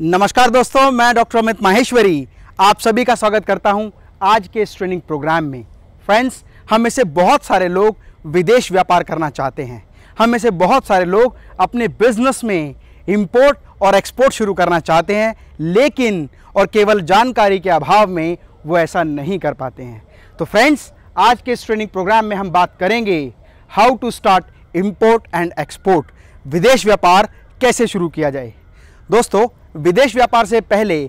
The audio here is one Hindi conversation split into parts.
नमस्कार दोस्तों मैं डॉक्टर अमित माहेश्वरी आप सभी का स्वागत करता हूं आज के इस ट्रेनिंग प्रोग्राम में फ्रेंड्स हम में से बहुत सारे लोग विदेश व्यापार करना चाहते हैं हम में से बहुत सारे लोग अपने बिजनेस में इंपोर्ट और एक्सपोर्ट शुरू करना चाहते हैं लेकिन और केवल जानकारी के अभाव में वो ऐसा नहीं कर पाते हैं तो फ्रेंड्स आज के इस ट्रेनिंग प्रोग्राम में हम बात करेंगे how to start import and export विदेश व्यापार कैसे शुरू किया जाए दोस्तों विदेश व्यापार से पहले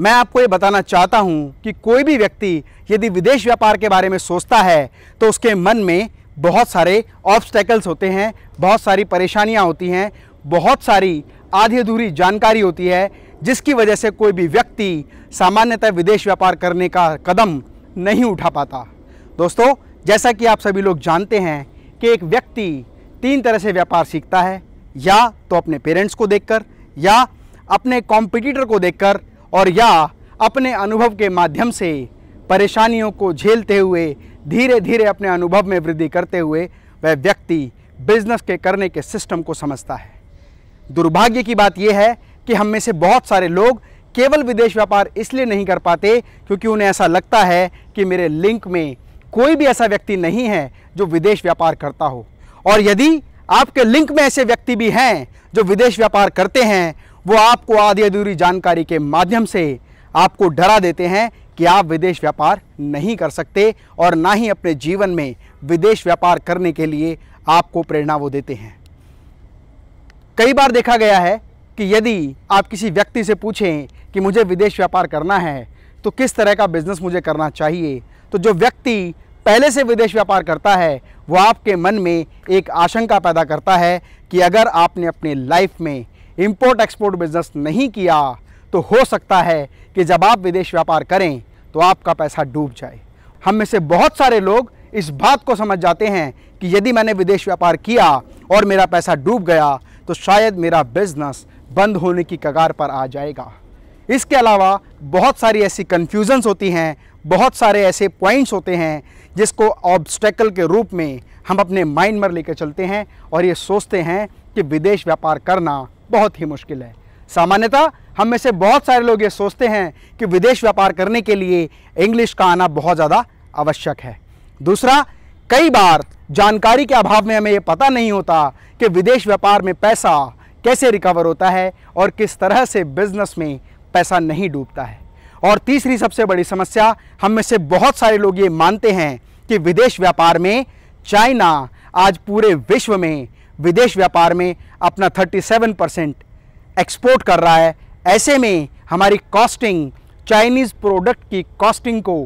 मैं आपको ये बताना चाहता हूँ कि कोई भी व्यक्ति यदि विदेश व्यापार के बारे में सोचता है तो उसके मन में बहुत सारे ऑब्स्टेकल्स होते हैं बहुत सारी परेशानियाँ होती हैं बहुत सारी आधी अधूरी जानकारी होती है जिसकी वजह से कोई भी व्यक्ति सामान्यतः विदेश व्यापार करने का कदम नहीं उठा पाता दोस्तों जैसा कि आप सभी लोग जानते हैं कि एक व्यक्ति तीन तरह से व्यापार सीखता है या तो अपने पेरेंट्स को देखकर या अपने कॉम्पिटिटर को देखकर और या अपने अनुभव के माध्यम से परेशानियों को झेलते हुए धीरे धीरे अपने अनुभव में वृद्धि करते हुए वह व्यक्ति बिजनेस के करने के सिस्टम को समझता है दुर्भाग्य की बात यह है कि हम में से बहुत सारे लोग केवल विदेश व्यापार इसलिए नहीं कर पाते क्योंकि उन्हें ऐसा लगता है कि मेरे लिंक में कोई भी ऐसा व्यक्ति नहीं है जो विदेश व्यापार करता हो और यदि आपके लिंक में ऐसे व्यक्ति भी हैं जो विदेश व्यापार करते हैं वो आपको आधी अधूरी जानकारी के माध्यम से आपको डरा देते हैं कि आप विदेश व्यापार नहीं कर सकते और ना ही अपने जीवन में विदेश व्यापार करने के लिए आपको प्रेरणा वो देते हैं कई बार देखा गया है कि यदि आप किसी व्यक्ति से पूछें कि मुझे विदेश व्यापार करना है तो किस तरह का बिजनेस मुझे करना चाहिए तो जो व्यक्ति पहले से विदेश व्यापार करता है वो आपके मन में एक आशंका पैदा करता है कि अगर आपने अपने लाइफ में इम्पोर्ट एक्सपोर्ट बिजनेस नहीं किया तो हो सकता है कि जब आप विदेश व्यापार करें तो आपका पैसा डूब जाए हम में से बहुत सारे लोग इस बात को समझ जाते हैं कि यदि मैंने विदेश व्यापार किया और मेरा पैसा डूब गया तो शायद मेरा बिजनेस बंद होने की कगार पर आ जाएगा इसके अलावा बहुत सारी ऐसी कन्फ्यूज़न्स होती हैं बहुत सारे ऐसे पॉइंट्स होते हैं जिसको ऑब्स्टेकल के रूप में हम अपने माइंड में लेकर चलते हैं और ये सोचते हैं कि विदेश व्यापार करना बहुत ही मुश्किल है सामान्यतः हम में से बहुत सारे लोग ये सोचते हैं कि विदेश व्यापार करने के लिए इंग्लिश का आना बहुत ज़्यादा आवश्यक है दूसरा कई बार जानकारी के अभाव में हमें ये पता नहीं होता कि विदेश व्यापार में पैसा कैसे रिकवर होता है और किस तरह से बिजनेस में पैसा नहीं डूबता है और तीसरी सबसे बड़ी समस्या हम में से बहुत सारे लोग ये मानते हैं कि विदेश व्यापार में चाइना आज पूरे विश्व में विदेश व्यापार में अपना 37 परसेंट एक्सपोर्ट कर रहा है ऐसे में हमारी कॉस्टिंग चाइनीज़ प्रोडक्ट की कॉस्टिंग को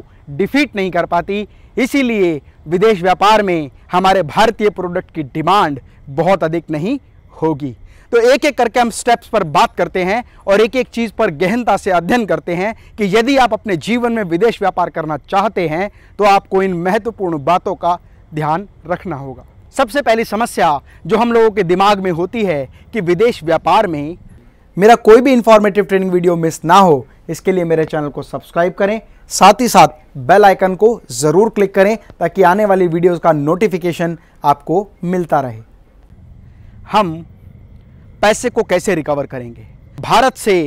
डिफीट नहीं कर पाती इसीलिए विदेश व्यापार में हमारे भारतीय प्रोडक्ट की डिमांड बहुत अधिक नहीं होगी तो एक एक करके हम स्टेप्स पर बात करते हैं और एक एक चीज़ पर गहनता से अध्ययन करते हैं कि यदि आप अपने जीवन में विदेश व्यापार करना चाहते हैं तो आपको इन महत्वपूर्ण बातों का ध्यान रखना होगा सबसे पहली समस्या जो हम लोगों के दिमाग में होती है कि विदेश व्यापार में मेरा कोई भी इंफॉर्मेटिव ट्रेनिंग वीडियो मिस ना हो इसके लिए मेरे चैनल को सब्सक्राइब करें साथ ही साथ बेल आइकन को ज़रूर क्लिक करें ताकि आने वाली वीडियोस का नोटिफिकेशन आपको मिलता रहे हम पैसे को कैसे रिकवर करेंगे भारत से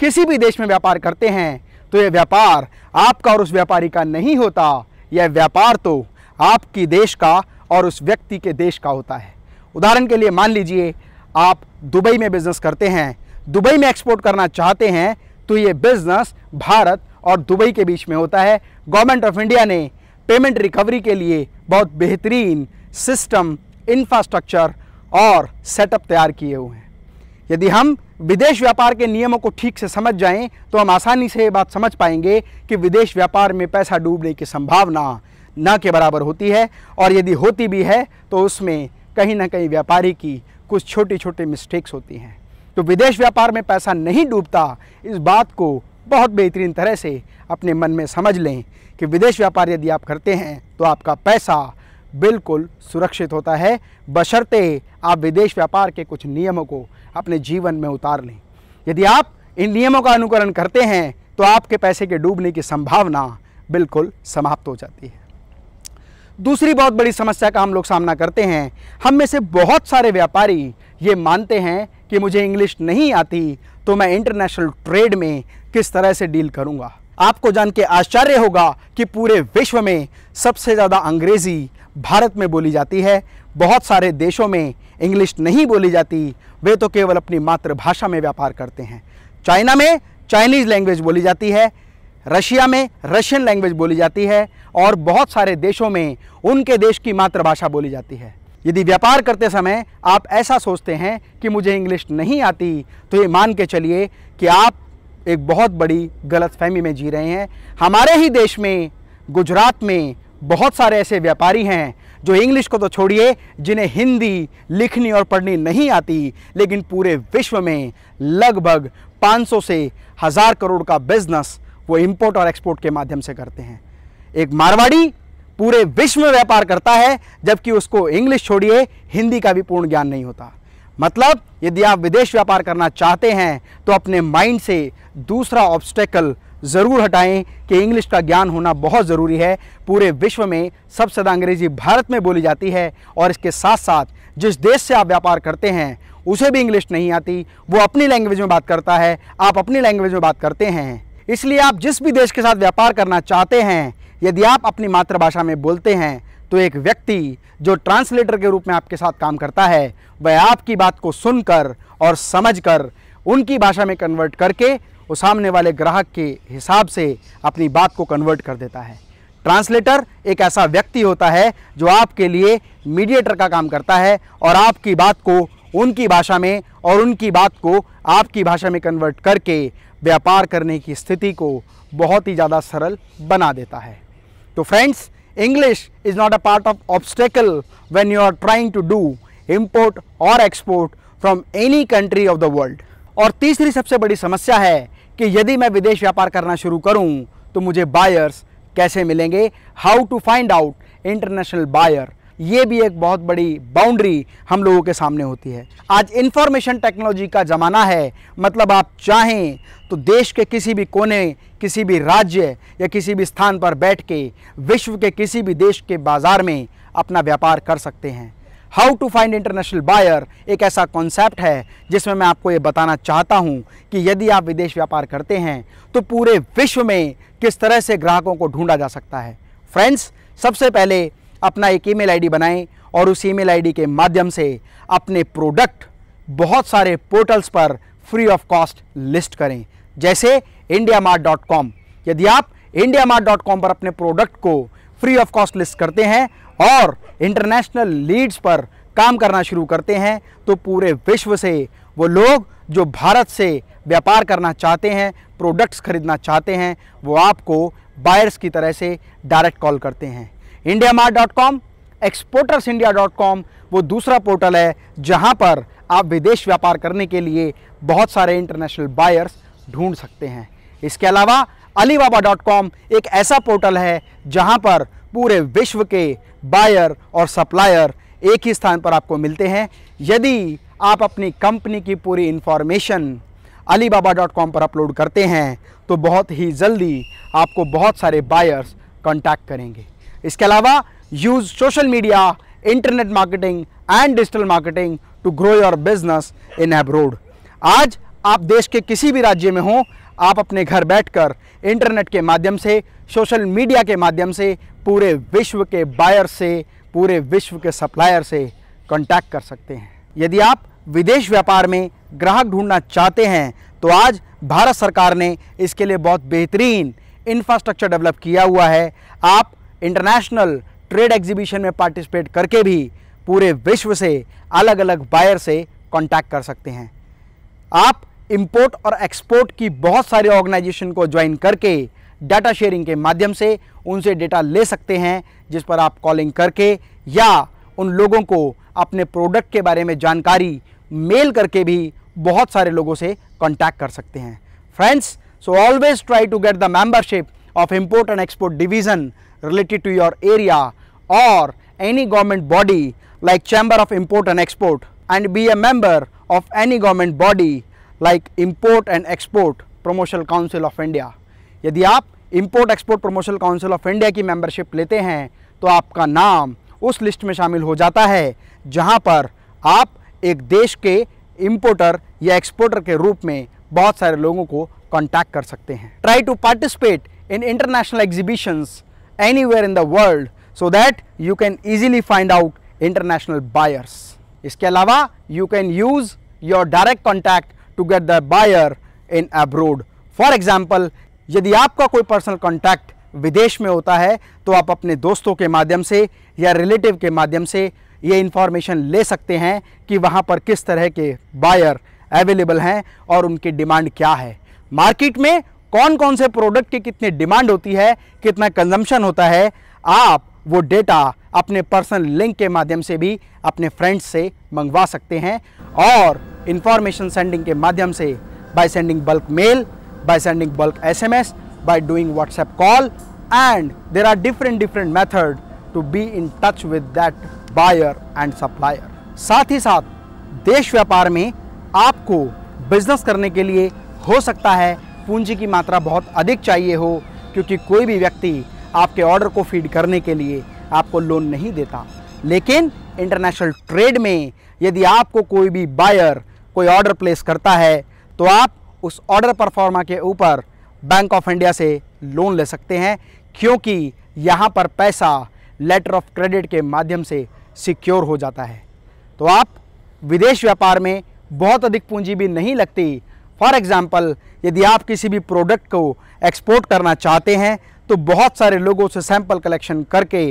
किसी भी देश में व्यापार करते हैं तो यह व्यापार आपका और उस व्यापारी का नहीं होता यह व्यापार तो आपकी देश का और उस व्यक्ति के देश का होता है उदाहरण के लिए मान लीजिए आप दुबई में बिज़नेस करते हैं दुबई में एक्सपोर्ट करना चाहते हैं तो ये बिज़नेस भारत और दुबई के बीच में होता है गवर्नमेंट ऑफ इंडिया ने पेमेंट रिकवरी के लिए बहुत बेहतरीन सिस्टम इंफ्रास्ट्रक्चर और सेटअप तैयार किए हुए हैं यदि हम विदेश व्यापार के नियमों को ठीक से समझ जाएं तो हम आसानी से ये बात समझ पाएंगे कि विदेश व्यापार में पैसा डूबने की संभावना ना के बराबर होती है और यदि होती भी है तो उसमें कहीं ना कहीं व्यापारी की कुछ छोटी छोटी मिस्टेक्स होती हैं तो विदेश व्यापार में पैसा नहीं डूबता इस बात को बहुत बेहतरीन तरह से अपने मन में समझ लें कि विदेश व्यापार यदि आप करते हैं तो आपका पैसा बिल्कुल सुरक्षित होता है बशर्ते आप विदेश व्यापार के कुछ नियमों को अपने जीवन में उतार लें यदि आप इन नियमों का अनुकरण करते हैं तो आपके पैसे के डूबने की संभावना बिल्कुल समाप्त हो जाती है दूसरी बहुत बड़ी समस्या का हम लोग सामना करते हैं हम में से बहुत सारे व्यापारी ये मानते हैं कि मुझे इंग्लिश नहीं आती तो मैं इंटरनेशनल ट्रेड में किस तरह से डील करूँगा आपको जान के आश्चर्य होगा कि पूरे विश्व में सबसे ज़्यादा अंग्रेज़ी भारत में बोली जाती है बहुत सारे देशों में इंग्लिश नहीं बोली जाती वे तो केवल अपनी मातृभाषा में व्यापार करते हैं चाइना में चाइनीज़ लैंग्वेज बोली जाती है रशिया में रशियन लैंग्वेज बोली जाती है और बहुत सारे देशों में उनके देश की मातृभाषा बोली जाती है यदि व्यापार करते समय आप ऐसा सोचते हैं कि मुझे इंग्लिश नहीं आती तो ये मान के चलिए कि आप एक बहुत बड़ी गलत फहमी में जी रहे हैं हमारे ही देश में गुजरात में बहुत सारे ऐसे व्यापारी हैं जो इंग्लिश को तो छोड़िए जिन्हें हिंदी लिखनी और पढ़नी नहीं आती लेकिन पूरे विश्व में लगभग 500 से हज़ार करोड़ का बिजनेस वो इम्पोर्ट और एक्सपोर्ट के माध्यम से करते हैं एक मारवाड़ी पूरे विश्व में व्यापार करता है जबकि उसको इंग्लिश छोड़िए हिंदी का भी पूर्ण ज्ञान नहीं होता मतलब यदि आप विदेश व्यापार करना चाहते हैं तो अपने माइंड से दूसरा ऑब्स्टेकल ज़रूर हटाएं कि इंग्लिश का ज्ञान होना बहुत ज़रूरी है पूरे विश्व में सबसे ज़्यादा अंग्रेज़ी भारत में बोली जाती है और इसके साथ साथ जिस देश से आप व्यापार करते हैं उसे भी इंग्लिश नहीं आती वो अपनी लैंग्वेज में बात करता है आप अपनी लैंग्वेज में बात करते हैं इसलिए आप जिस भी देश के साथ व्यापार करना चाहते हैं यदि आप अपनी मातृभाषा में बोलते हैं तो एक व्यक्ति जो ट्रांसलेटर के रूप में आपके साथ काम करता है वह आपकी बात को सुनकर और समझकर उनकी भाषा में कन्वर्ट करके वो सामने वाले ग्राहक के हिसाब से अपनी बात को कन्वर्ट कर देता है ट्रांसलेटर एक ऐसा व्यक्ति होता है जो आपके लिए मीडिएटर का काम करता है और आपकी बात को उनकी भाषा में और उनकी बात को आपकी भाषा में कन्वर्ट करके व्यापार करने की स्थिति को बहुत ही ज़्यादा सरल बना देता है तो friends English is not a part of obstacle when you are trying to do import और export from any country of the world और तीसरी सबसे बड़ी समस्या है कि यदि मैं विदेश व्यापार करना शुरू करूँ तो मुझे बायर्स कैसे मिलेंगे how to find out international buyer ये भी एक बहुत बड़ी बाउंड्री हम लोगों के सामने होती है आज इंफॉर्मेशन टेक्नोलॉजी का ज़माना है मतलब आप चाहें तो देश के किसी भी कोने किसी भी राज्य या किसी भी स्थान पर बैठ के विश्व के किसी भी देश के बाज़ार में अपना व्यापार कर सकते हैं how to find international buyer एक ऐसा कॉन्सेप्ट है जिसमें मैं आपको ये बताना चाहता हूँ कि यदि आप विदेश व्यापार करते हैं तो पूरे विश्व में किस तरह से ग्राहकों को ढूंढा जा सकता है फ्रेंड्स सबसे पहले अपना एक ईमेल आईडी बनाएं और उस ईमेल आईडी के माध्यम से अपने प्रोडक्ट बहुत सारे पोर्टल्स पर फ्री ऑफ कॉस्ट लिस्ट करें जैसे इंडिया यदि आप इंडिया पर अपने प्रोडक्ट को फ्री ऑफ कॉस्ट लिस्ट करते हैं और इंटरनेशनल लीड्स पर काम करना शुरू करते हैं तो पूरे विश्व से वो लोग जो भारत से व्यापार करना चाहते हैं प्रोडक्ट्स खरीदना चाहते हैं वो आपको बायर्स की तरह से डायरेक्ट कॉल करते हैं IndiaMART dot com exporters India dot com वो दूसरा पोर्टल है जहाँ पर आप विदेश व्यापार करने के लिए बहुत सारे इंटरनेशनल बायर्स ढूंढ सकते हैं इसके अलावा बाबा डॉट कॉम एक ऐसा पोर्टल है जहाँ पर पूरे विश्व के बायर और सप्लायर एक ही स्थान पर आपको मिलते हैं यदि आप अपनी कंपनी की पूरी इन्फॉर्मेशन बाबा डॉट कॉम पर अपलोड करते हैं तो बहुत ही जल्दी आपको बहुत सारे बायर्स कांटेक्ट करेंगे इसके अलावा use social media internet marketing and digital marketing to grow your business in abroad आज आप देश के किसी भी राज्य में हों आप अपने घर बैठकर इंटरनेट के माध्यम से सोशल मीडिया के माध्यम से पूरे विश्व के बायर से पूरे विश्व के सप्लायर से कांटेक्ट कर सकते हैं यदि आप विदेश व्यापार में ग्राहक ढूंढना चाहते हैं तो आज भारत सरकार ने इसके लिए बहुत बेहतरीन इंफ्रास्ट्रक्चर डेवलप किया हुआ है आप इंटरनेशनल ट्रेड एग्जीबिशन में पार्टिसिपेट करके भी पूरे विश्व से अलग अलग बायर से कांटेक्ट कर सकते हैं आप इंपोर्ट और एक्सपोर्ट की बहुत सारी ऑर्गेनाइजेशन को ज्वाइन करके डाटा शेयरिंग के माध्यम से उनसे डेटा ले सकते हैं जिस पर आप कॉलिंग करके या उन लोगों को अपने प्रोडक्ट के बारे में जानकारी मेल करके भी बहुत सारे लोगों से कांटेक्ट कर सकते हैं friends so always try to get the membership of import and export division related to your area or any government body like Chamber of Import and Export and be a member of any government body like Import and Export Promotional Council of India. यदि आप import export promotional council of India की मेंबरशिप लेते हैं तो आपका नाम उस लिस्ट में शामिल हो जाता है जहां पर आप एक देश के इम्पोर्टर या एक्सपोर्टर के रूप में बहुत सारे लोगों को कांटेक्ट कर सकते हैं try to participate in international exhibitions anywhere in the world so that you can easily find out international buyers. iske alawa you can use your direct contact to get the buyer in abroad. For example, यदि आपका कोई पर्सनल कॉन्टैक्ट विदेश में होता है तो आप अपने दोस्तों के माध्यम से या रिलेटिव के माध्यम से ये इन्फॉर्मेशन ले सकते हैं कि वहाँ पर किस तरह के बायर अवेलेबल हैं और उनकी डिमांड क्या है मार्केट में कौन कौन से प्रोडक्ट की कितनी डिमांड होती है कितना कंजम्पशन होता है आप वो डेटा अपने पर्सनल लिंक के माध्यम से भी अपने फ्रेंड्स से मंगवा सकते हैं और इंफॉर्मेशन सेंडिंग के माध्यम से by sending bulk mail by sending bulk SMS by doing WhatsApp call and there are different different method to be in touch with that buyer and supplier साथ ही साथ देश व्यापार में आपको बिजनेस करने के लिए हो सकता है पूंजी की मात्रा बहुत अधिक चाहिए हो क्योंकि कोई भी व्यक्ति आपके ऑर्डर को फीड करने के लिए आपको लोन नहीं देता लेकिन इंटरनेशनल ट्रेड में यदि आपको कोई भी बायर कोई ऑर्डर प्लेस करता है तो आप उस ऑर्डर परफॉर्मा के ऊपर बैंक ऑफ इंडिया से लोन ले सकते हैं क्योंकि यहाँ पर पैसा लेटर ऑफ क्रेडिट के माध्यम से सिक्योर हो जाता है तो आप विदेश व्यापार में बहुत अधिक पूंजी भी नहीं लगती फॉर एग्ज़ाम्पल यदि आप किसी भी प्रोडक्ट को एक्सपोर्ट करना चाहते हैं तो बहुत सारे लोगों से सैंपल कलेक्शन करके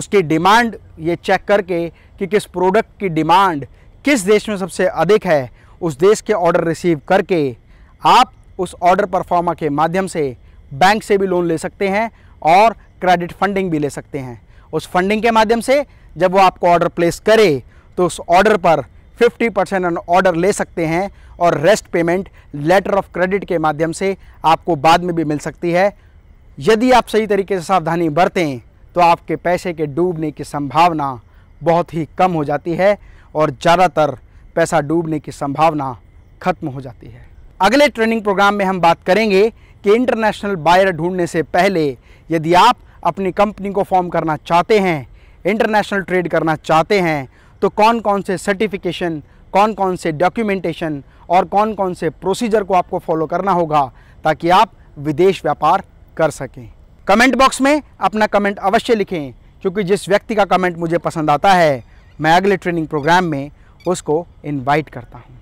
उसकी डिमांड ये चेक करके कि किस प्रोडक्ट की डिमांड किस देश में सबसे अधिक है उस देश के ऑर्डर रिसीव करके आप उस ऑर्डर परफॉर्मा के माध्यम से बैंक से भी लोन ले सकते हैं और क्रेडिट फंडिंग भी ले सकते हैं उस फंडिंग के माध्यम से जब वो आपको ऑर्डर प्लेस करे तो उस ऑर्डर पर फिफ्टी परसेंट ऑर्डर ले सकते हैं और rest payment letter of credit के माध्यम से आपको बाद में भी मिल सकती है यदि आप सही तरीके से सावधानी बरतें तो आपके पैसे के डूबने की संभावना बहुत ही कम हो जाती है और ज़्यादातर पैसा डूबने की संभावना खत्म हो जाती है अगले ट्रेनिंग प्रोग्राम में हम बात करेंगे कि इंटरनेशनल बायर ढूंढने से पहले यदि आप अपनी कंपनी को फॉर्म करना चाहते हैं इंटरनेशनल ट्रेड करना चाहते हैं तो कौन कौन से सर्टिफिकेशन कौन कौन से डॉक्यूमेंटेशन और कौन कौन से प्रोसीजर को आपको फॉलो करना होगा ताकि आप विदेश व्यापार कर सकें कमेंट बॉक्स में अपना कमेंट अवश्य लिखें क्योंकि जिस व्यक्ति का कमेंट मुझे पसंद आता है मैं अगले ट्रेनिंग प्रोग्राम में उसको इनवाइट करता हूँ